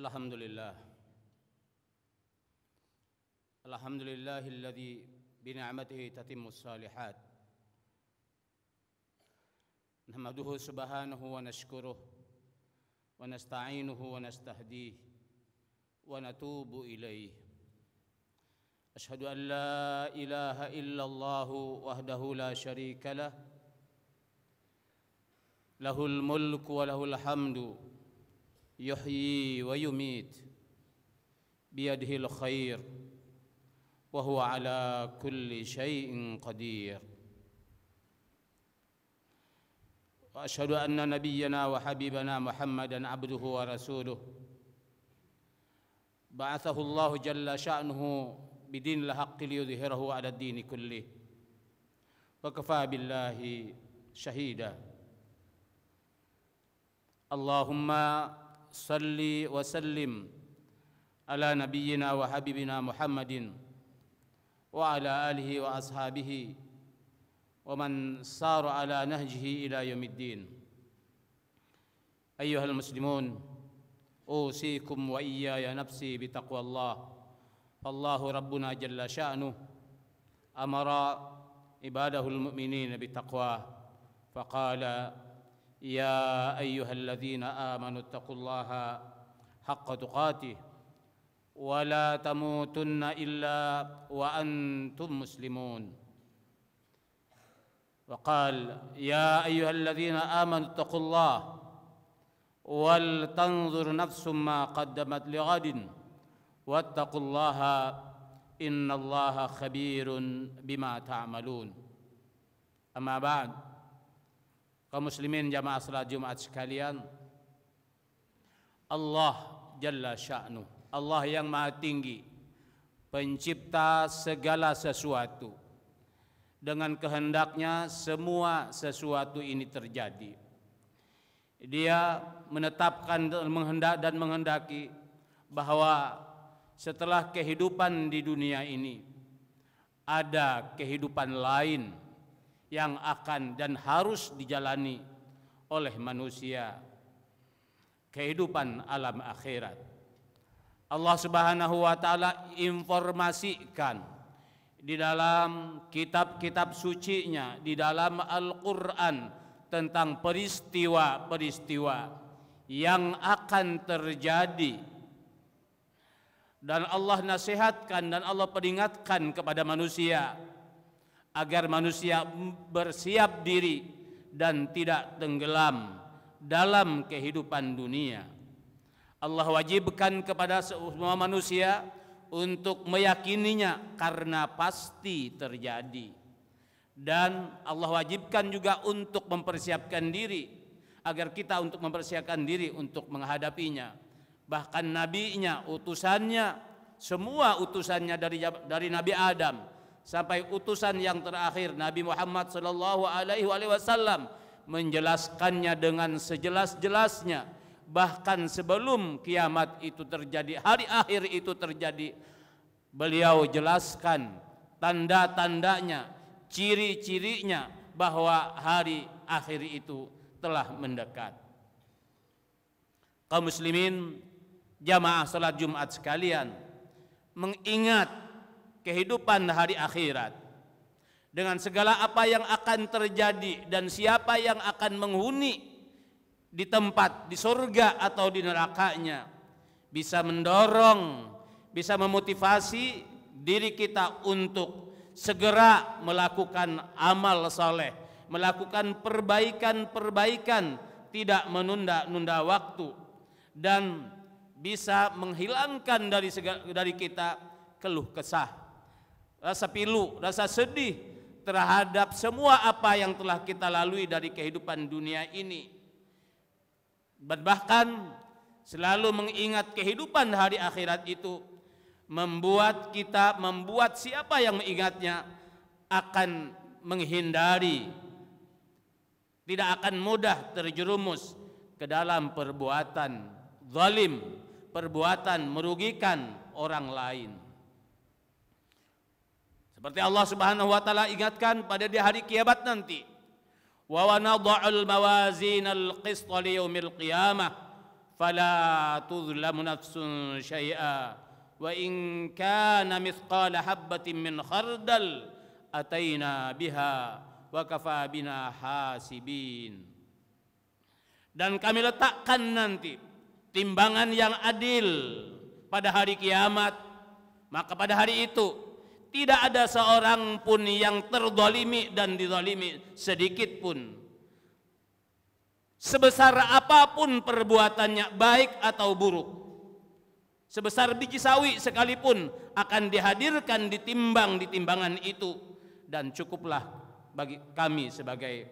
الحمد لله الحمد لله الذي بنعمته تتم الصالحات نحمده سبحانه ونشكره ونستعينه ونستهديه ونتوب إليه أشهد أن لا إله إلا الله وحده لا شريك له له الملك وله الحمد يحيي ويميت بيده الخير وهو على كل شيء قدير واشهد ان نبينا وحبيبنا محمدا عبده ورسوله بعثه الله جل شانه بدين الحق ليظهره على الدين كله وكفى بالله شهيدا اللهم صل وسلم على نبينا وحبيبنا محمد وعلى آله وأصحابه ومن سار على نهجه إلى يوم الدين أيها المسلمون أوصيكم وإياي نفسي بتقوى الله فالله ربنا جل شأنه أمر عباده المؤمنين بتقواه فقال يا ايها الذين امنوا اتقوا الله حق تقاته ولا تموتن الا وانتم مسلمون وقال يا ايها الذين امنوا اتقوا الله ولتنظر نفس ما قدمت لغد واتقوا الله ان الله خبير بما تعملون اما بعد kaum muslimin jamaah salat Jumat sekalian Allah jalla sya'nu Allah yang maha tinggi pencipta segala sesuatu dengan kehendaknya semua sesuatu ini terjadi dia menetapkan menghendak dan menghendaki bahwa setelah kehidupan di dunia ini ada kehidupan lain yang akan dan harus dijalani oleh manusia kehidupan alam akhirat. Allah Subhanahu wa taala informasikan di dalam kitab-kitab sucinya, di dalam Al-Qur'an tentang peristiwa-peristiwa yang akan terjadi dan Allah nasihatkan dan Allah peringatkan kepada manusia agar manusia bersiap diri dan tidak tenggelam dalam kehidupan dunia. Allah wajibkan kepada semua manusia untuk meyakininya karena pasti terjadi. Dan Allah wajibkan juga untuk mempersiapkan diri agar kita untuk mempersiapkan diri untuk menghadapinya. Bahkan nabinya, utusannya, semua utusannya dari dari Nabi Adam sampai utusan yang terakhir Nabi Muhammad sallallahu alaihi wasallam menjelaskannya dengan sejelas-jelasnya bahkan sebelum kiamat itu terjadi hari akhir itu terjadi beliau jelaskan tanda-tandanya ciri-cirinya bahwa hari akhir itu telah mendekat kaum muslimin jamaah salat Jumat sekalian mengingat kehidupan hari akhirat dengan segala apa yang akan terjadi dan siapa yang akan menghuni di tempat di surga atau di nerakanya bisa mendorong bisa memotivasi diri kita untuk segera melakukan amal soleh melakukan perbaikan-perbaikan tidak menunda-nunda waktu dan bisa menghilangkan dari dari kita keluh kesah rasa pilu, rasa sedih terhadap semua apa yang telah kita lalui dari kehidupan dunia ini. Bahkan selalu mengingat kehidupan hari akhirat itu membuat kita membuat siapa yang mengingatnya akan menghindari tidak akan mudah terjerumus ke dalam perbuatan zalim, perbuatan merugikan orang lain. Seperti Allah Subhanahu wa taala ingatkan pada di hari kiamat nanti. Wa wa nadha'ul mawazinal qist li yaumil qiyamah fala tuzlamu nafsun syai'a wa in kana mithqala habatin min khardal ataina biha wa kafa bina hasibin. Dan kami letakkan nanti timbangan yang adil pada hari kiamat. Maka pada hari itu tidak ada seorang pun yang terdolimi dan didolimi sedikit pun. Sebesar apapun perbuatannya baik atau buruk. Sebesar biji sawi sekalipun akan dihadirkan ditimbang di timbangan itu. Dan cukuplah bagi kami sebagai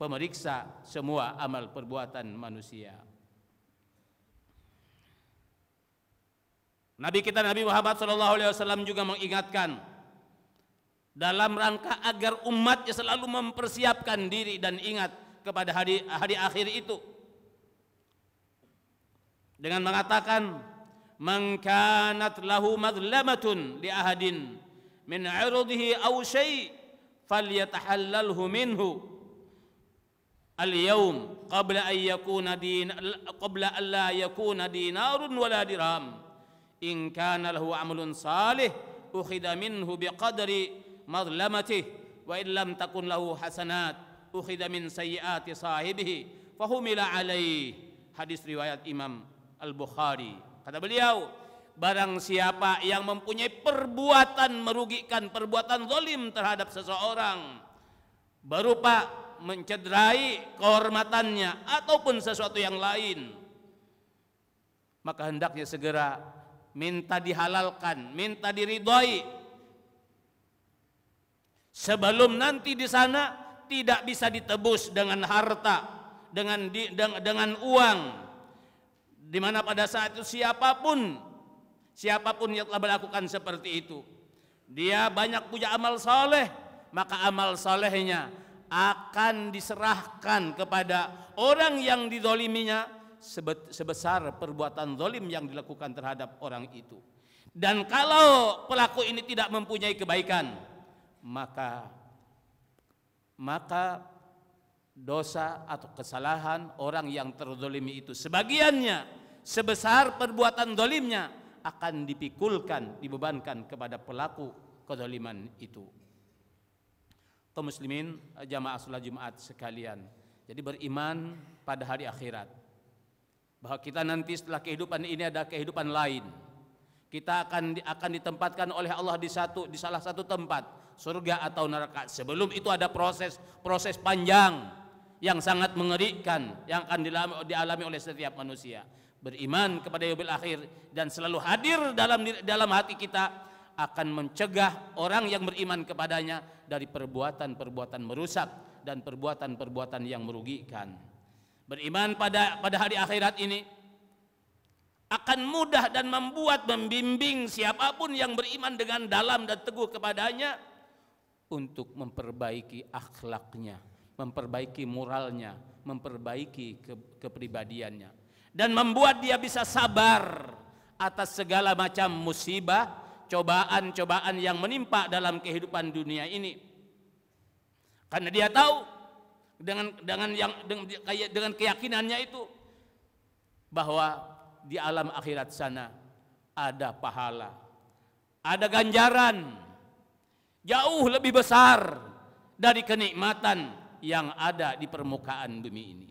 pemeriksa semua amal perbuatan manusia. Nabi kita Nabi Muhammad Shallallahu Alaihi Wasallam juga mengingatkan dalam rangka agar umatnya selalu mempersiapkan diri dan ingat kepada hari hari akhir itu dengan mengatakan mengkanat lahu madlamatun li ahadin min irdihi aw fal yatahallalhu minhu al-yawm qabla an yakuna din qabla an la yakuna dinarun wala dirham in kana lahu amalun salih ukhidha minhu biqadri madlamatih wa in lam takun lahu hasanat ukhidha min sayyiati sahibihi fahumila alaih. hadis riwayat Imam Al-Bukhari kata beliau Barang siapa yang mempunyai perbuatan merugikan, perbuatan zalim terhadap seseorang berupa mencederai kehormatannya ataupun sesuatu yang lain maka hendaknya segera minta dihalalkan, minta diridhoi. Sebelum nanti di sana tidak bisa ditebus dengan harta, dengan di, dengan, uang. Di mana pada saat itu siapapun siapapun yang telah melakukan seperti itu, dia banyak punya amal soleh, maka amal solehnya akan diserahkan kepada orang yang didoliminya sebesar perbuatan zolim yang dilakukan terhadap orang itu. Dan kalau pelaku ini tidak mempunyai kebaikan, maka maka dosa atau kesalahan orang yang terzolimi itu sebagiannya sebesar perbuatan dolimnya akan dipikulkan, dibebankan kepada pelaku kezoliman itu. Kaum muslimin jamaah sholat Jumat sekalian. Jadi beriman pada hari akhirat bahwa kita nanti setelah kehidupan ini ada kehidupan lain. Kita akan akan ditempatkan oleh Allah di satu di salah satu tempat, surga atau neraka. Sebelum itu ada proses proses panjang yang sangat mengerikan yang akan dialami, dialami oleh setiap manusia. Beriman kepada yaumil akhir dan selalu hadir dalam dalam hati kita akan mencegah orang yang beriman kepadanya dari perbuatan-perbuatan merusak dan perbuatan-perbuatan yang merugikan beriman pada pada hari akhirat ini akan mudah dan membuat membimbing siapapun yang beriman dengan dalam dan teguh kepadanya untuk memperbaiki akhlaknya, memperbaiki moralnya, memperbaiki ke, kepribadiannya dan membuat dia bisa sabar atas segala macam musibah, cobaan-cobaan yang menimpa dalam kehidupan dunia ini. Karena dia tahu dengan dengan yang dengan, dengan keyakinannya itu bahwa di alam akhirat sana ada pahala, ada ganjaran jauh lebih besar dari kenikmatan yang ada di permukaan bumi ini.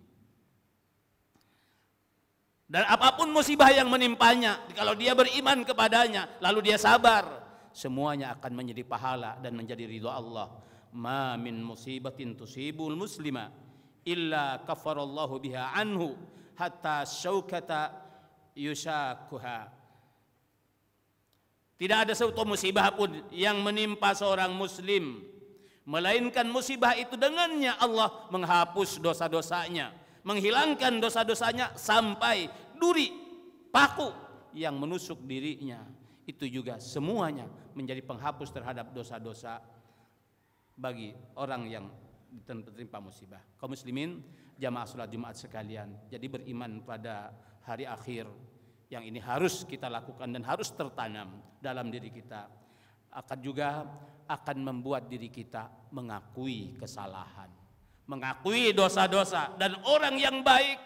Dan apapun musibah yang menimpanya, kalau dia beriman kepadanya, lalu dia sabar, semuanya akan menjadi pahala dan menjadi ridho Allah ma min musibatin tusibul muslima illa kafarallahu biha anhu hatta syaukata yushakuha tidak ada suatu musibah pun yang menimpa seorang muslim melainkan musibah itu dengannya Allah menghapus dosa-dosanya menghilangkan dosa-dosanya sampai duri paku yang menusuk dirinya itu juga semuanya menjadi penghapus terhadap dosa-dosa bagi orang yang tertimpa musibah. Kaum muslimin, jamaah sholat Jumat sekalian, jadi beriman pada hari akhir yang ini harus kita lakukan dan harus tertanam dalam diri kita. Akan juga akan membuat diri kita mengakui kesalahan, mengakui dosa-dosa dan orang yang baik,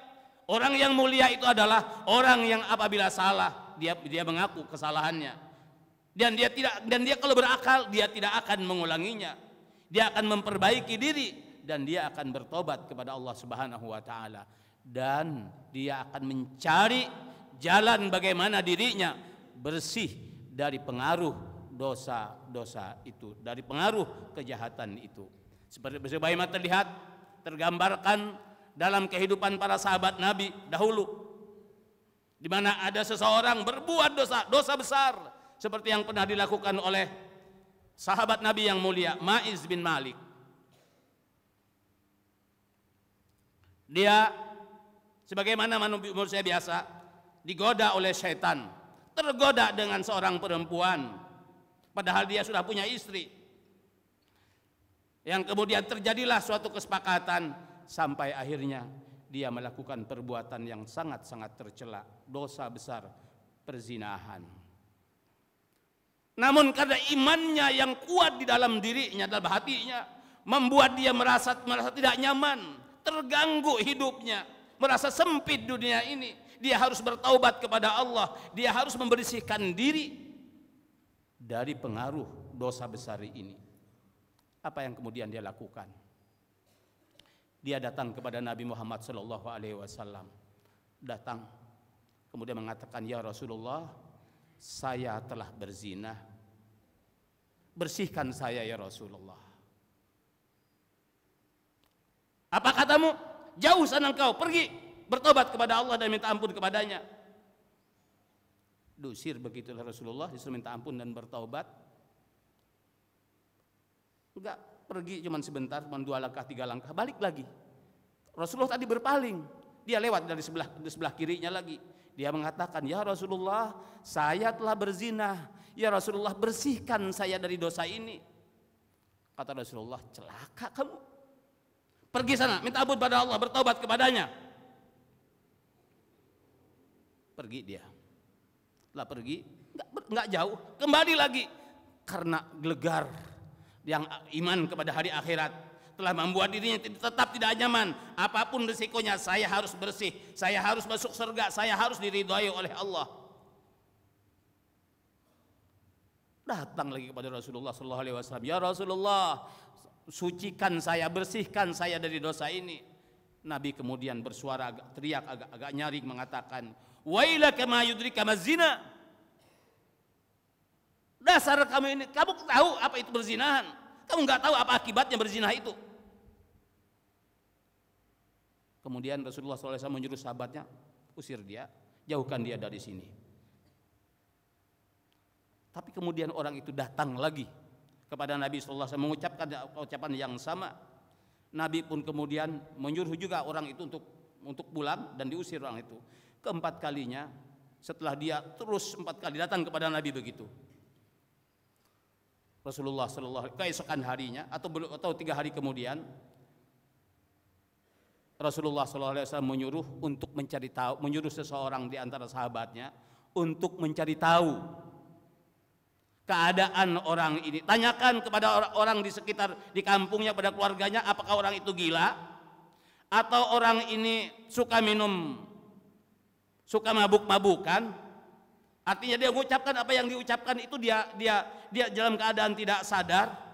orang yang mulia itu adalah orang yang apabila salah dia dia mengaku kesalahannya. Dan dia tidak dan dia kalau berakal dia tidak akan mengulanginya dia akan memperbaiki diri dan dia akan bertobat kepada Allah Subhanahu wa taala dan dia akan mencari jalan bagaimana dirinya bersih dari pengaruh dosa-dosa itu, dari pengaruh kejahatan itu. Seperti sebagaimana terlihat tergambarkan dalam kehidupan para sahabat Nabi dahulu di mana ada seseorang berbuat dosa, dosa besar seperti yang pernah dilakukan oleh sahabat Nabi yang mulia Maiz bin Malik dia sebagaimana manusia biasa digoda oleh setan tergoda dengan seorang perempuan padahal dia sudah punya istri yang kemudian terjadilah suatu kesepakatan sampai akhirnya dia melakukan perbuatan yang sangat-sangat tercela dosa besar perzinahan namun karena imannya yang kuat di dalam dirinya, dalam hatinya, membuat dia merasa merasa tidak nyaman, terganggu hidupnya, merasa sempit dunia ini. Dia harus bertaubat kepada Allah, dia harus membersihkan diri dari pengaruh dosa besar ini. Apa yang kemudian dia lakukan? Dia datang kepada Nabi Muhammad SAW, datang kemudian mengatakan, "Ya Rasulullah, saya telah berzina bersihkan saya ya Rasulullah apa katamu jauh sana engkau pergi bertobat kepada Allah dan minta ampun kepadanya dusir begitulah ya Rasulullah disuruh minta ampun dan bertobat. enggak pergi cuman sebentar cuma dua langkah tiga langkah balik lagi Rasulullah tadi berpaling dia lewat dari sebelah dari sebelah kirinya lagi dia mengatakan, "Ya Rasulullah, saya telah berzina. Ya Rasulullah, bersihkan saya dari dosa ini." Kata Rasulullah, "Celaka kamu. Pergi sana, minta ampun pada Allah, bertobat kepadanya." Pergi dia. Lah pergi, nggak enggak jauh, kembali lagi karena gelegar yang iman kepada hari akhirat telah membuat dirinya tetap tidak nyaman apapun risikonya saya harus bersih saya harus masuk surga saya harus diridhoi oleh Allah datang lagi kepada Rasulullah sallallahu alaihi wasallam ya Rasulullah sucikan saya bersihkan saya dari dosa ini Nabi kemudian bersuara agak, teriak agak agak nyaring mengatakan wailaka ma yudrika mazina dasar kamu ini kamu tahu apa itu berzinahan kamu nggak tahu apa akibatnya berzinah itu Kemudian Rasulullah SAW menyuruh sahabatnya, usir dia, jauhkan dia dari sini. Tapi kemudian orang itu datang lagi kepada Nabi SAW mengucapkan ucapan yang sama. Nabi pun kemudian menyuruh juga orang itu untuk untuk pulang dan diusir orang itu. Keempat kalinya setelah dia terus empat kali datang kepada Nabi begitu. Rasulullah SAW keesokan harinya atau atau tiga hari kemudian Rasulullah SAW menyuruh untuk mencari tahu, menyuruh seseorang di antara sahabatnya untuk mencari tahu keadaan orang ini. Tanyakan kepada orang-orang di sekitar di kampungnya pada keluarganya apakah orang itu gila atau orang ini suka minum suka mabuk-mabukan. Artinya dia mengucapkan apa yang diucapkan itu dia dia dia dalam keadaan tidak sadar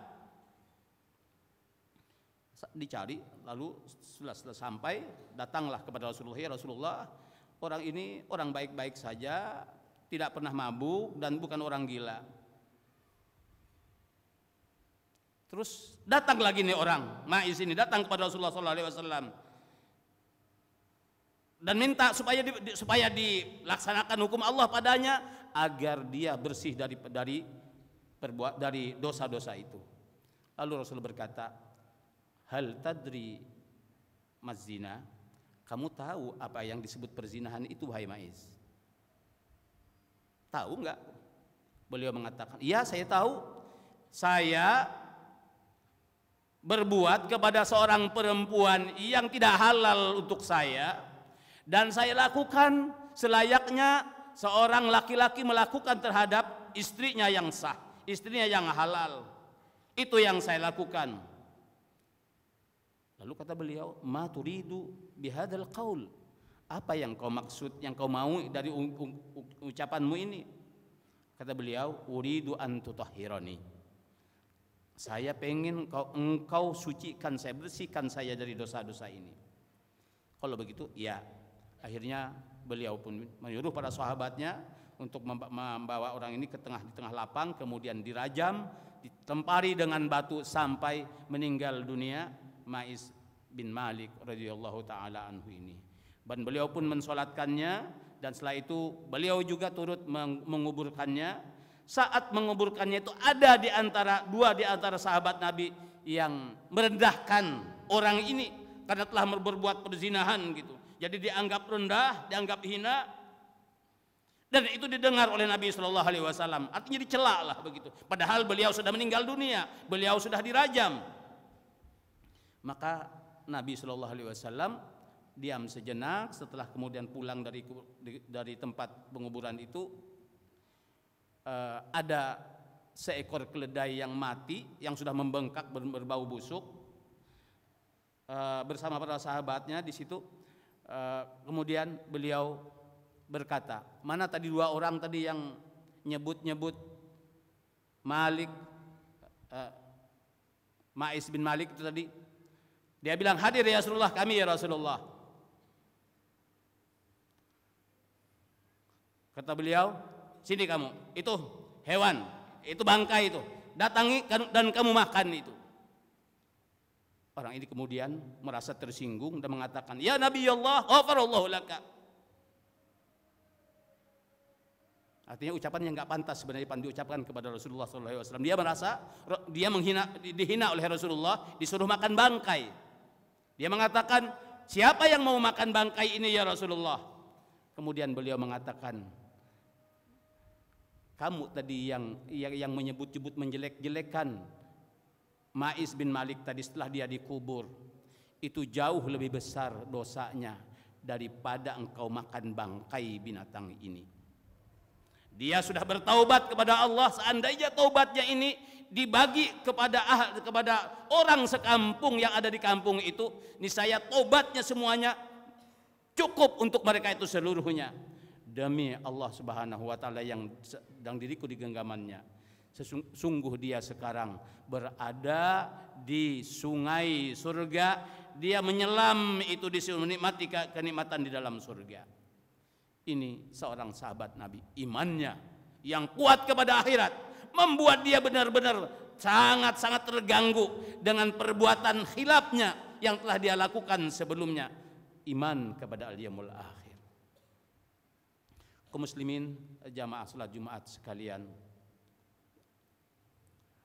dicari lalu setelah, setelah sampai datanglah kepada Rasulullah ya Rasulullah orang ini orang baik-baik saja tidak pernah mabuk dan bukan orang gila terus datang lagi nih orang Ma'is ini datang kepada Rasulullah Sallallahu Alaihi Wasallam dan minta supaya di, supaya dilaksanakan hukum Allah padanya agar dia bersih dari dari perbuat dari dosa-dosa itu. Lalu Rasul berkata, hal tadri mazina kamu tahu apa yang disebut perzinahan itu wahai Maiz tahu nggak beliau mengatakan iya saya tahu saya berbuat kepada seorang perempuan yang tidak halal untuk saya dan saya lakukan selayaknya seorang laki-laki melakukan terhadap istrinya yang sah, istrinya yang halal. Itu yang saya lakukan. Lalu kata beliau, "Ma turidu bihadal qaul?" Apa yang kau maksud, yang kau mau dari ucapanmu ini? Kata beliau, "Uridu an tutahhirani." Saya pengen kau engkau sucikan saya, bersihkan saya dari dosa-dosa ini. Kalau begitu, ya. Akhirnya beliau pun menyuruh para sahabatnya untuk membawa orang ini ke tengah di tengah lapang, kemudian dirajam, ditempari dengan batu sampai meninggal dunia Ma'is bin Malik radhiyallahu taala anhu ini. Dan beliau pun mensolatkannya dan setelah itu beliau juga turut menguburkannya. Saat menguburkannya itu ada di antara dua di antara sahabat Nabi yang merendahkan orang ini karena telah berbuat perzinahan gitu. Jadi dianggap rendah, dianggap hina, dan itu didengar oleh Nabi Shallallahu Alaihi Wasallam. Artinya dicela lah begitu. Padahal beliau sudah meninggal dunia, beliau sudah dirajam, maka Nabi Shallallahu Alaihi Wasallam diam sejenak setelah kemudian pulang dari dari tempat penguburan itu eh, ada seekor keledai yang mati yang sudah membengkak berbau busuk eh, bersama para sahabatnya di situ eh, kemudian beliau berkata mana tadi dua orang tadi yang nyebut-nyebut Malik Ma'is bin Malik itu tadi dia bilang hadir ya Rasulullah, kami ya Rasulullah. Kata beliau, sini kamu, itu hewan, itu bangkai itu. Datangi kan, dan kamu makan itu. Orang ini kemudian merasa tersinggung dan mengatakan, "Ya Nabi Allah, Allah laka." Artinya ucapan yang nggak pantas sebenarnya pandu ucapkan kepada Rasulullah SAW. Dia merasa dia menghina, dihina oleh Rasulullah, disuruh makan bangkai. Dia mengatakan, siapa yang mau makan bangkai ini ya Rasulullah? Kemudian beliau mengatakan, kamu tadi yang yang, yang menyebut-nyebut menjelek-jelekan Ma'is bin Malik tadi setelah dia dikubur, itu jauh lebih besar dosanya daripada engkau makan bangkai binatang ini. Dia sudah bertaubat kepada Allah, seandainya taubatnya ini dibagi kepada ahli, kepada orang sekampung yang ada di kampung itu niscaya tobatnya semuanya cukup untuk mereka itu seluruhnya demi Allah Subhanahu wa taala yang sedang diriku di genggamannya sungguh dia sekarang berada di sungai surga dia menyelam itu di menikmati kenikmatan di dalam surga ini seorang sahabat Nabi imannya yang kuat kepada akhirat membuat dia benar-benar sangat-sangat terganggu dengan perbuatan khilafnya yang telah dia lakukan sebelumnya. Iman kepada al-yaumul akhir. Kaum muslimin jamaah salat Jumat sekalian.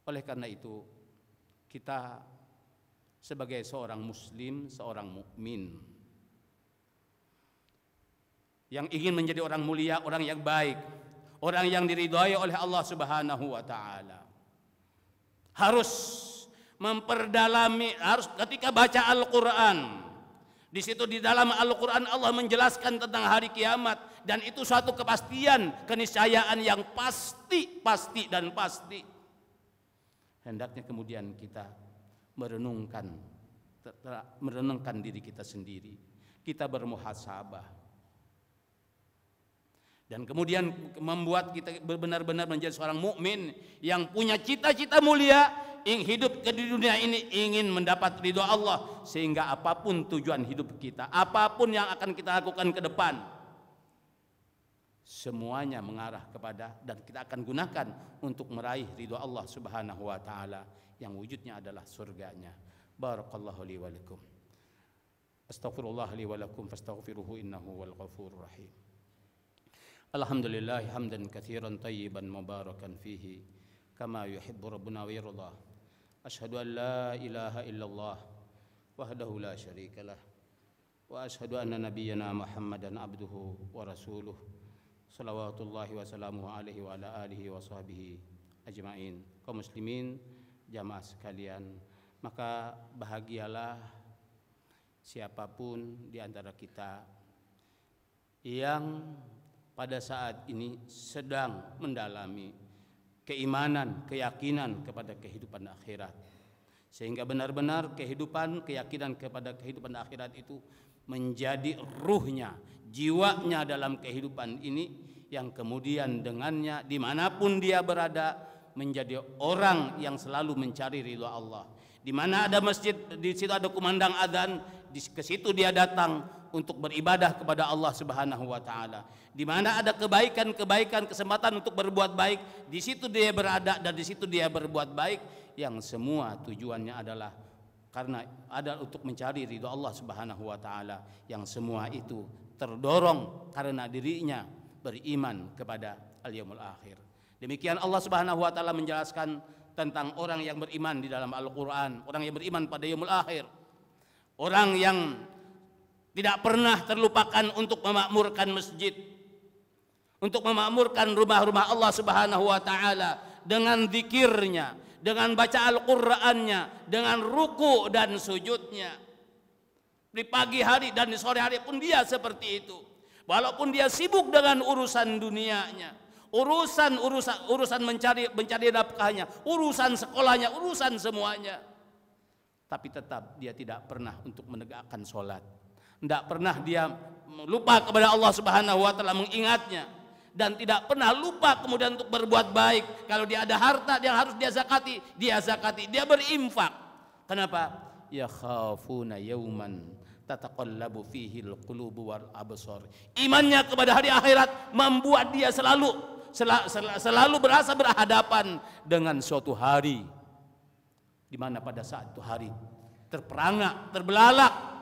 Oleh karena itu kita sebagai seorang muslim, seorang mukmin yang ingin menjadi orang mulia, orang yang baik, orang yang diridhoi oleh Allah Subhanahu wa taala. Harus memperdalam, harus ketika baca Al-Qur'an. Di situ di dalam Al-Qur'an Allah menjelaskan tentang hari kiamat dan itu suatu kepastian, keniscayaan yang pasti, pasti dan pasti. Hendaknya kemudian kita merenungkan merenungkan diri kita sendiri. Kita bermuhasabah dan kemudian membuat kita benar-benar menjadi seorang mukmin yang punya cita-cita mulia yang hidup ke dunia ini ingin mendapat ridho Allah sehingga apapun tujuan hidup kita apapun yang akan kita lakukan ke depan semuanya mengarah kepada dan kita akan gunakan untuk meraih ridho Allah Subhanahu wa taala yang wujudnya adalah surganya barakallahu li wa astaghfirullah li walakum fastaghfiruhu innahu wal ghafurur rahim الحمد لله حمدا كثيرا طيبا مباركا فيه كما يحب ربنا ويرضى أشهد أن لا إله إلا الله وحده لا شريك له وأشهد أن نبينا محمدا عبده ورسوله صلوات الله وسلامه عليه وعلى آله وصحبه ajma'in kaum muslimin jamaah sekalian maka bahagialah siapapun di antara kita yang pada saat ini sedang mendalami keimanan, keyakinan kepada kehidupan akhirat. Sehingga benar-benar kehidupan, keyakinan kepada kehidupan akhirat itu menjadi ruhnya, jiwanya dalam kehidupan ini yang kemudian dengannya dimanapun dia berada menjadi orang yang selalu mencari ridho Allah. Di mana ada masjid, di situ ada kumandang adzan, di ke situ dia datang untuk beribadah kepada Allah Subhanahu wa taala. Di mana ada kebaikan-kebaikan, kesempatan untuk berbuat baik, di situ dia berada dan di situ dia berbuat baik yang semua tujuannya adalah karena ada untuk mencari ridho Allah Subhanahu wa taala yang semua itu terdorong karena dirinya beriman kepada al-yaumul akhir. Demikian Allah Subhanahu wa taala menjelaskan tentang orang yang beriman di dalam Al-Qur'an, orang yang beriman pada yaumul akhir. Orang yang tidak pernah terlupakan untuk memakmurkan masjid untuk memakmurkan rumah-rumah Allah Subhanahu wa taala dengan zikirnya, dengan baca Al-Qur'annya, dengan ruku dan sujudnya. Di pagi hari dan di sore hari pun dia seperti itu. Walaupun dia sibuk dengan urusan dunianya, urusan urusan urusan mencari mencari nafkahnya, urusan sekolahnya, urusan semuanya. Tapi tetap dia tidak pernah untuk menegakkan solat. Tidak pernah dia lupa kepada Allah Subhanahu wa taala mengingatnya dan tidak pernah lupa kemudian untuk berbuat baik. Kalau dia ada harta dia harus dia zakati, dia zakati, dia berinfak. Kenapa? Ya khafuna yauman tataqallabu fihi alqulubu wal absar. Imannya kepada hari akhirat membuat dia selalu sel, sel, selalu berasa berhadapan dengan suatu hari di mana pada saat itu hari terperangah, terbelalak,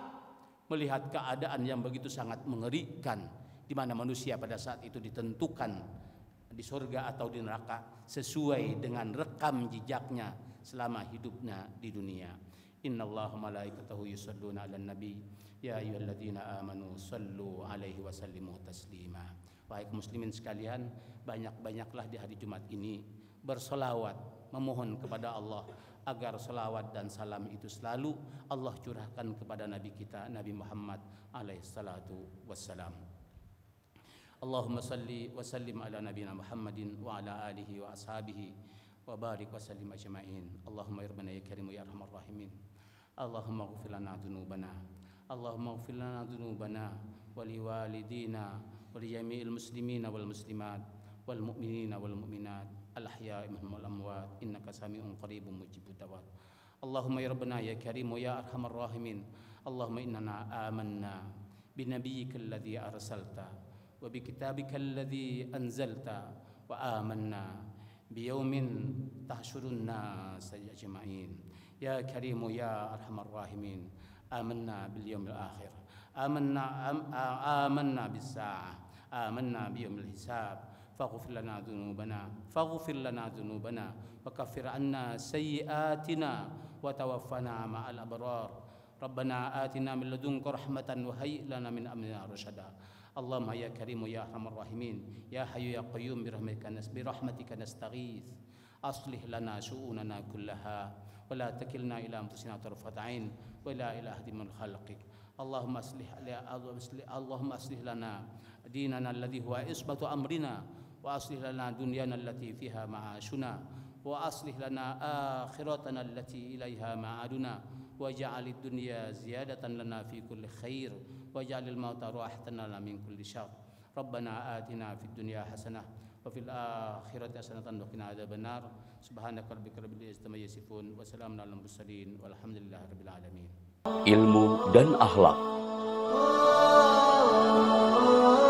melihat keadaan yang begitu sangat mengerikan di mana manusia pada saat itu ditentukan di surga atau di neraka sesuai dengan rekam jejaknya selama hidupnya di dunia. Inna Allah malaikatahu yusalluna ala nabi Ya ayyuhalladzina amanu sallu alaihi wa sallimu taslima Baik muslimin sekalian Banyak-banyaklah di hari Jumat ini Bersolawat Memohon kepada Allah agar salawat dan salam itu selalu Allah curahkan kepada Nabi kita Nabi Muhammad alaihissalatu wassalam. Allahumma salli wa sallim ala Nabi Muhammadin wa ala alihi wa ashabihi wa barik wa sallim ajma'in. Allahumma irbana ya karimu ya rahmat ya rahimin. Allahumma gufilana dunubana. Allahumma gufilana dunubana. dhunubana wa liwalidina wa muslimina wal muslimat wal mu'minina wal mu'minat. الأحياء منهم الأموات إنك سميع قريب مجيب الدعوات اللهم يا ربنا يا كريم ويا أرحم الراحمين اللهم إننا آمنا بنبيك الذي أرسلت وبكتابك الذي أنزلت وآمنا بيوم تحشر الناس أجمعين يا كريم يا أرحم الراحمين آمنا باليوم الآخر آمنا آمنا بالساعة آمنا بيوم الحساب فاغفر لنا ذنوبنا فاغفر لنا ذنوبنا وكفر عنا سيئاتنا وتوفنا مع الأبرار ربنا آتنا من لدنك رحمة وهيئ لنا من أمرنا رشدا اللهم يا كريم يا أرحم الراحمين يا حي يا قيوم برحمتك برحمتك نستغيث أصلح لنا شؤوننا كلها ولا تكلنا إلى أنفسنا طرفة عين ولا إلى أحد من خلقك اللهم أصلح اللهم أصلح لنا ديننا الذي هو عصمة أمرنا وأصلح لنا دنيانا التي فيها معاشنا وأصلح لنا آخرتنا التي إليها معادنا واجعل الدنيا زيادة لنا في كل خير واجعل الموت راحة لنا من كل شر ربنا آتنا في الدنيا حسنة وفي الآخرة حسنة وقنا عذاب النار سبحانك ربك رب العزة ما يصفون وسلام على المرسلين والحمد لله رب العالمين ilmu dan akhlak